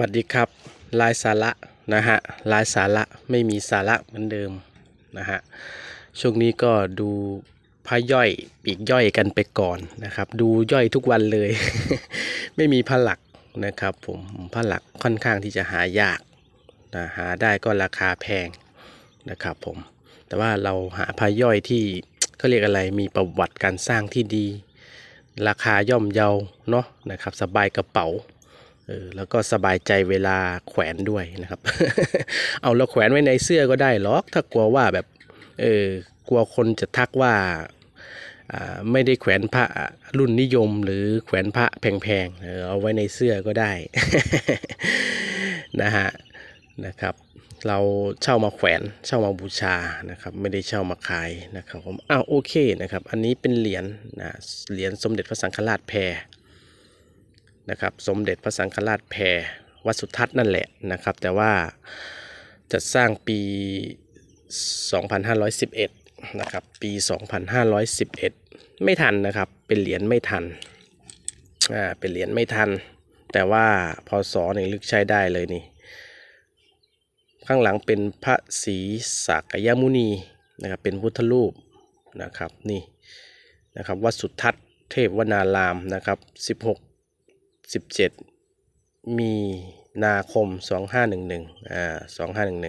วัสดีครับลายสาระนะฮะลายสาระไม่มีสาระเหมือนเดิมนะฮะช่วงนี้ก็ดูพาย่อยปีกย่อยกันไปก่อนนะครับดูย่อยทุกวันเลย ไม่มีผ้าหลักนะครับผมผ้าหลักค่อนข้างที่จะหายากนะหาได้ก็ราคาแพงนะครับผมแต่ว่าเราหาพาย่อยที่เขาเรียกอะไรมีประวัติการสร้างที่ดี ราคาย่อมเยาเนาะนะครับสบายกระเป๋าออแล้วก็สบายใจเวลาแขวนด้วยนะครับ เอาเราแขวนไว้ในเสื้อก็ได้หรอก ถ้ากลัวว่าแบบเออกลัวคนจะทักว่าไม่ได้แขวนพระรุ่นนิยมหรือแขวนพระแพงๆเอาไว้ในเสื้อก็ได้นะฮะนะครับ เราเช่ามาแขวน เช่ามาบูชานะครับ ไม่ได้เช่ามาขายนะครับผมอ้าวโอเคนะครับ อันนี้เป็นเหรียญนะเหรียญสมเด็จพระสังฆราชแพรนะครับสมเด็จพระสังฆราชแพรวัดสุทัศน์นั่นแหละนะครับแต่ว่าจัดสร้างปี 2511นะครับปี 2511 ไม่ทันนะครับ เป็นเหรียญไม่ทันอ่าเป็นเหรียญไม่ทัน แต่ว่าพศนี่ลึกใช้ได้เลยนี่ข้างหลังเป็นพระศรีสักยมุนีนะครับเป็นพุทธรูปนะครับนี่นะครับวัดสุทัศน์เทพวนารามนะครับ16 17มีนาคม 2511อ่า2511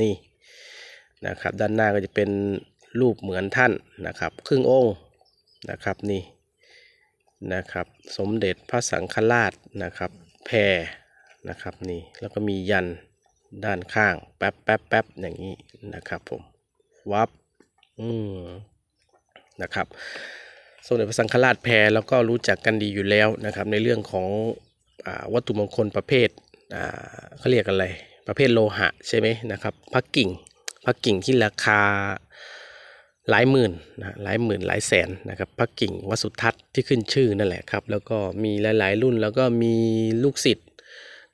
นี่นะครับด้านหน้าก็จะเป็นรูปเหมือนท่านนะครับครึ่งองค์นะครับนี่นะครับสมเด็จพระสังฆราชนะครับแพรนะครับนี่แล้วก็มียันด้านข้าง แป๊บแป๊บแป๊บอย่างนี้นะครับผมวับอืมนะครับสมเด็จพระสังฆราชแพรแล้วก็รู้จักกันดีอยู่แล้วนะครับในเรื่องของอวัตถุมงคลประเภทเขาเรียกอะไรประเภทโลหะ ใช่ไหมนะครับพระกิ่งพระกิ่งที่ราคาหลายหมื่นนะหลายหมื่นหลายแสนนะครับพระกิ่งวัสุทัศน์ที่ขึ้นชื่อนั่นแหละครับแล้วก็มีหลายๆรุ่นแล้วก็มีลูกศิษย์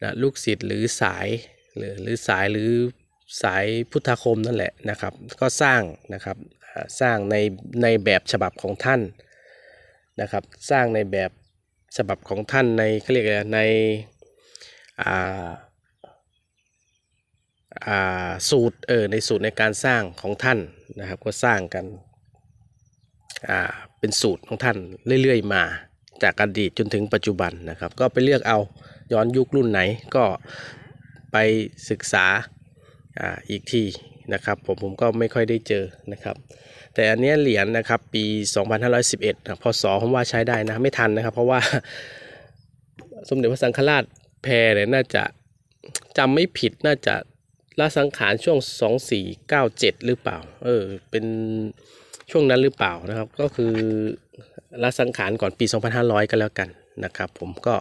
นะลูกศิษย์หรือสายหรือหรือสายหรือสายพุทธคมนั่นแหละนะครับก็สร้างนะครับสร้างในในแบบฉบับของท่านนะครับสร้างในแบบฉบับของท่านในเขาเรียกอะไรในสูตรเออในสูตรในการสร้างของท่านนะครับก็สร้างกันเป็นสูตรของท่านเรื่อยๆมาจากอดีตจนถึงปัจจุบันนะครับก็ไปเลือกเอาย้อนยุครุ่นไหนก็ไปศึกษาออีกทีนะครับผมผมก็ไม่ค่อยได้เจอนะครับแต่อันนี้เหรียญนะครับปี 2511พศผมว่าใช้ได้นะไม่ทันนะครับ เพราะว่า สมเด็จพระสังฆราชแพรเนี่ยน่าจะจำไม่ผิดน่าจะละสังขารช่วง 2497 หรือเปล่าเออเป็นช่วงนั้นหรือเปล่านะครับก็คือละสังขารก่อนปี 2500กันแล้วกันนะครับผมก็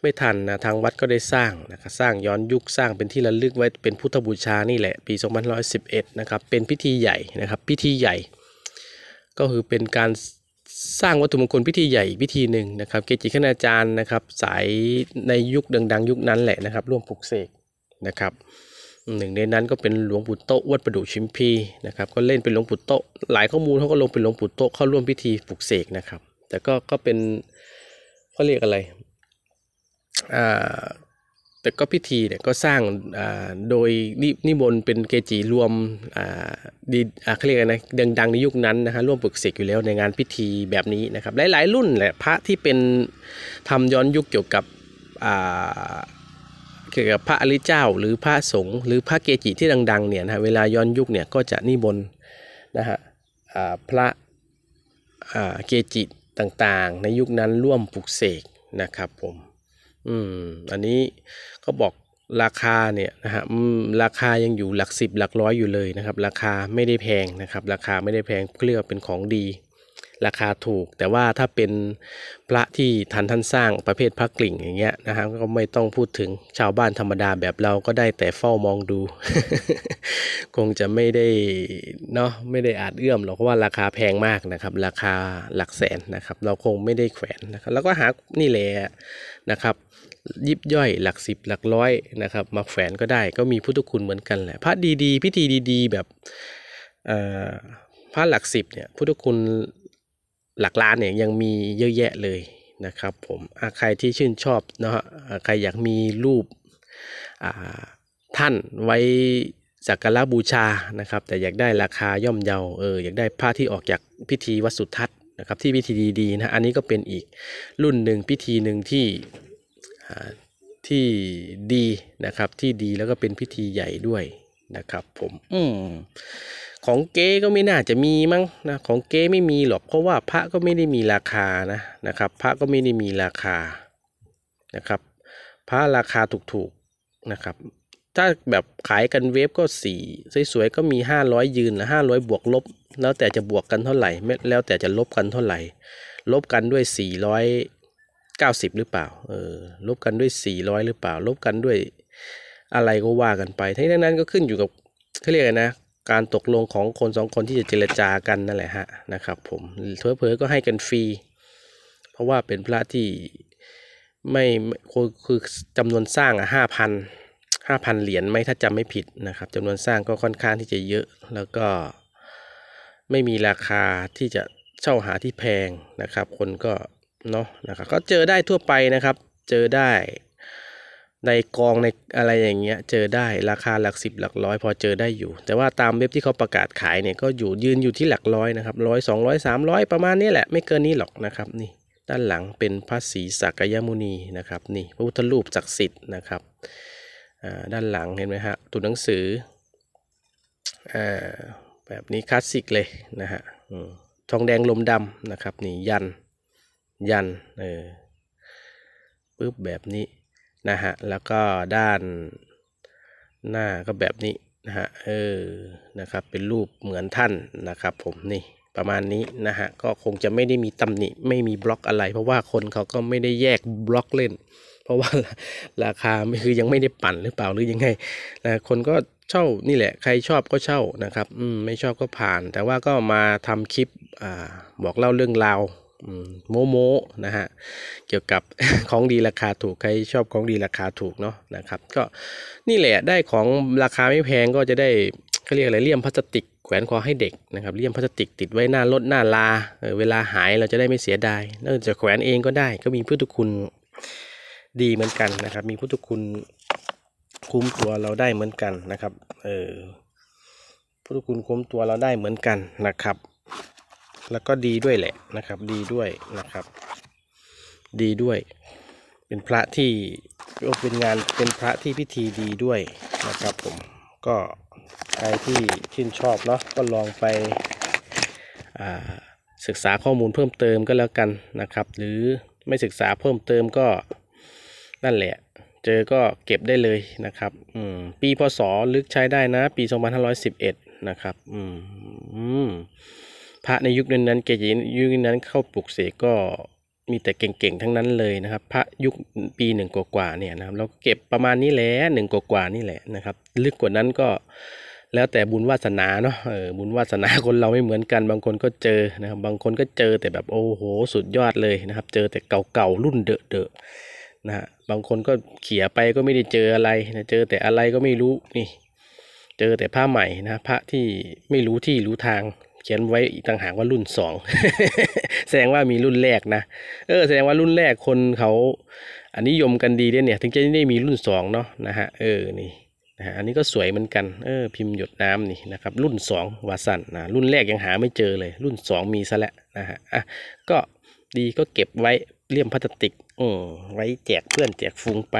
ไม่ทันนะทางวัดก็ได้สร้างนะครับสร้างย้อนยุคสร้างเป็นที่ระลึกไว้เป็นพุทธบูชานี่แหละปี2511นะครับเป็นพิธีใหญ่นะครับ พิธีใหญ่ ก็คือเป็นการสร้างวัตถุมงคลพิธีใหญ่พิธีหนึ่งนะครับเกจิคณาจารย์นะครับสายในยุคดังๆยุคนั้นแหละนะครับร่วมปลุกเสกนะครับหนึ่งในนั้นก็เป็นหลวงปู่โตวัดประดุชิมพีนะครับก็เล่นเป็นหลวงปู่โตหลายข้อมูลเขาก็ลงเป็นหลวงปู่โตเข้าร่วมพิธีปลุกเสกนะครับแต่ก็ก็เป็นเขาเรียกอะไรแต่ก็พิธีเนี่ยก็สร้างโดยนิมนต์เป็นเกจิรวมดีเขาเรียกอะไรนะดังๆในยุคนั้นนะฮะ ร่วมปรุกเสกอยู่แล้วในงานพิธีแบบนี้นะครับ หลาย ๆ รุ่นแหละพระที่เป็นทำย้อนยุคเกี่ยวกับเกี่ยวกับพระอริเจ้าหรือพระสงฆ์หรือพระเกจิที่ดัง ๆ เนี่ยนะเวลาย้อนยุคเนี่ยก็จะนิมนต์นะฮะพระเกจิต่าง ๆ ในยุคนั้นร่วมปลุกเสกนะครับผม อืม อันนี้ก็บอกราคาเนี่ยนะฮะราคายังอยู่หลักสิบหลักร้อยอยู่เลยนะครับ ราคาไม่ได้แพงนะครับ ราคาไม่ได้แพงเกลือเป็นของดีราคาถูกแต่ว่าถ้าเป็นพระที่ทันท่านสร้างประเภทพระกลิ่งอย่างเงี้ยนะฮะก็ไม่ต้องพูดถึงชาวบ้านธรรมดาแบบเราก็ได้แต่เฝ้ามองดู คงจะไม่ได้เนาะไม่ได้อาจเอื้อมหรอกเพราะว่าราคาแพงมากนะครับ ราคาหลักแสนนะครับ เราคงไม่ได้แขวนนะครับ แล้วก็หานี่แหละนะครับยิบย่อยหลักสิบหลักร้อยนะครับมาแขวนก็ได้ก็มีพุทธคุณเหมือนกันแหละ พระดีๆพิธีดีๆแบบพระหลักสิบเนี่ย พุทธคุณหลักล้านเนี่ยยังมีเยอะแยะเลยนะครับ ผมใครที่ชื่นชอบนะฮะใครอยากมีรูปท่านไว้สักการะบูชานะครับ แต่อยากได้ราคาย่อมเยาเอออยากได้ผ้าที่ออกจากพิธีวัดสุทัศน์นะครับ ที่พิธีดีๆนะอันนี้ก็เป็นอีกรุ่นหนึ่งพิธีหนึ่งที่ที่ดีนะครับ ที่ดีแล้วก็เป็นพิธีใหญ่ด้วยนะครับ ผม อืมของเก๊ก็ไม่น่าจะมีมั้งนะ ของเก๊ไม่มีหรอก เพราะว่าพระก็ไม่ได้มีราคานะ นะครับ พระก็ไม่ได้มีราคา นะครับ พระราคาถูกๆ นะครับ ถ้าแบบขายกันเวฟก็สีสวยๆ ก็มี 500 ยืนนะ้อยบวก ลบ แล้วแต่จะบวกกันเท่าไหร่ แล้วแต่จะลบกันเท่าไหร่ ลบกันด้วย490 หรือเปล่า เออ ลบกันด้วย 400 หรือเปล่า ลบกันด้วยอะไรก็ว่ากันไปทั้งนั้นก็ขึ้นอยู่กับเขาเรียกนะการตกลงของคนสองคนที่จะเจรจากันนั่นแหละฮะนะครับผมเผลอก็ให้กันฟรี เพราะว่าเป็นพระที่ไม่คือคือจำนวนสร้างอ่ะห้าพันห้าพันเหรียญไม่ถ้าจำไม่ผิดนะครับจำนวนสร้างก็ค่อนข้างที่จะเยอะ แล้วก็ไม่มีราคาที่จะเช่าหาที่แพงนะครับ คนก็เนาะนะครับก็เจอได้ทั่วไปนะครับ เจอได้ในกองในอะไรอย่างเงี้ยเจอได้ราคาหลักสิบหลักร้อยพอเจอได้อยู่ แต่ว่าตามเว็บที่เขาประกาศขายเนี่ยก็อยู่ยืนอยู่ที่หลักร้อยนะครับร้อยสองร้อยสามร้อยประมาณนี้แหละไม่เกินนี้หรอกนะครับนี่ด้านหลังเป็นพระศรีสักยมุนีนะครับนี่พระพุทธรูปศักดิ์สิทธิ์นะครับด้านหลังเห็นไหมฮะตัวหนังสืออแบบนี้คลาสสิกเลยนะฮะทองแดงลมดำนะครับนี่ยันยันเออปึ๊บแบบนี้นะฮะแล้วก็ด้านหน้าก็แบบนี้นะฮะเออนะครับเป็นรูปเหมือนท่านนะครับผมนี่ประมาณนี้นะฮะก็คงจะไม่ได้มีตำหนิไม่มีบล็อกอะไร เพราะว่าคนเขาก็ไม่ได้แยกบล็อกเล่น เพราะว่าราคาไม่คือยังไม่ได้ปั่นหรือเปล่าหรือยังไง คนก็เช่านี่แหละ ใครชอบก็เช่านะครับอืมไม่ชอบก็ผ่าน แต่ว่าก็มาทำคลิปอ่าบอกเล่าเรื่องราวโมโมนะฮะเกี่ยวกับของดีราคาถูกใครชอบของดีราคาถูกเนาะนะครับ ก็นี่แหละได้ของราคาไม่แพงก็จะได้เขาเรียกอะไรเลี่ยมพลาสติกแขวนคอให้เด็กนะครับเลี่ยมพลาสติกติดไว้หน้ารถหน้าลาเเวลาหายเราจะได้ไม่เสียดายแล้วจะแขวนเองก็ได้ก็มีพุทธคุณดีเหมือนกันนะครับ มีพุทธคุณ คุ้มตัวเราได้เหมือนกันนะครับเออพุทธคุณคุ้มตัวเราได้เหมือนกันนะครับแล้วก็ดีด้วยแหละนะครับ ดีด้วยนะครับ ดีด้วย เป็นพระที่เป็นงานเป็นพระที่พิธีดีด้วยนะครับ ผมก็ใครที่ชื่นชอบเนาะก็ลองไปศึกษาข้อมูลเพิ่มเติมก็แล้วกันนะครับ หรือไม่ศึกษาเพิ่มเติมก็นั่นแหละเจอก็เก็บได้เลยนะครับปีพศลึกใช้ได้นะ ปี2511นะครับ อืมพระในยุคนั้นนั้นเกจิยุคนั้นเข้าปลุกเสกก็มีแต่เก่งๆ ทั้งนั้นเลยนะครับ พระยุคปีหนึ่งกว่าๆ เนี่ยนะครับเราเก็บประมาณนี้แหละหนึ่งกว่านี่แหละนะครับ ลึกกว่านั้นก็ แล้วแต่บุญวาสนาเนาะเออบุญวาสนาคนเราไม่เหมือนกัน บางคนก็เจอ นะครับ บางคนก็เจอแต่แบบโอ้โห สุดยอดเลยนะครับ เจอแต่เก่าๆรุ่นเดอะเดอะนะฮะบางคนก็เขี่ยไปก็ไม่ได้เจออะไรนะเจอแต่อะไรก็ไม่รู้นี่ เจอแต่ผ้าใหม่นะ พระที่ไม่รู้ที่รู้ทางขียนไว้อีกต่างหากว่ารุ่นสองแสดงว่ามีรุ่นแรกนะเออ แสดงว่ารุ่นแรกคนเขาอันนิยมกันดีเนี่ย ถึงจะได้มีรุ่นสองเนาะนะฮะเออนี่นะฮะอันนี้ก็สวยเหมือนกันเออพิมพ์หยดน้ำนี่นะครับ รุ่นสองวาสันนะรุ่นแรกยังหาไม่เจอเลย รุ่นสองมีซะแล้วนะฮะอ่ะก็ดีก็เก็บไว้เลี่ยมพลาสติก อืมไว้แจกเพื่อนแจกฟุ้งไป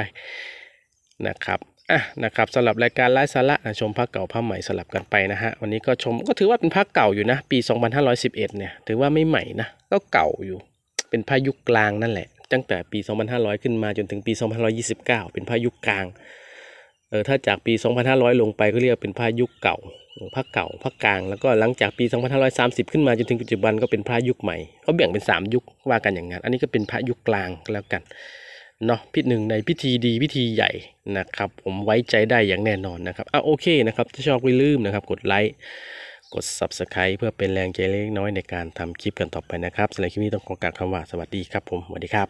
นะครับอ่ะนะครับสำหรับรายการไร้สาระชมพักเก่าพระใหม่สลับกันไปนะฮะวันนี้ก็ชมก็ถือว่าเป็นพักเก่าอยู่นะปี2511เนี่ยถือว่าไม่ใหม่นะก็เก่าอยู่เป็นพายุคกลางนั่นแหละตั้งแต่ปี 2500 ขึ้นมาจนถึงปี2529 เป็นพายุคกลางเออถ้าจากปี 2500 ลงไปก็เรียกเป็นพายุคเก่าพักเก่าพักกลางแล้วก็หลังจากปี 2530 ขึ้นมาจนถึงปัจจุบันก็เป็นพายุคใหม่เขาแบ่งเป็น3ยุคว่ากันอย่างนั้นอันนี้ก็เป็นพายุคกลางแล้วกันเนาะพิษหนึ่งในพิธีดีพิธีใหญ่นะครับผมไว้ใจได้อย่างแน่นอนนะครับอ่ะโอเคนะครับถ้าชอบไม่ลืมนะครับกดไลค์กด Subscribe เพื่อเป็นแรงใจเล็กน้อยในการทำคลิปกันต่อไปนะครับสำหรับคลิปนี้ต้องขอกราบคำว่าสวัสดีครับผมสวัสดีครับ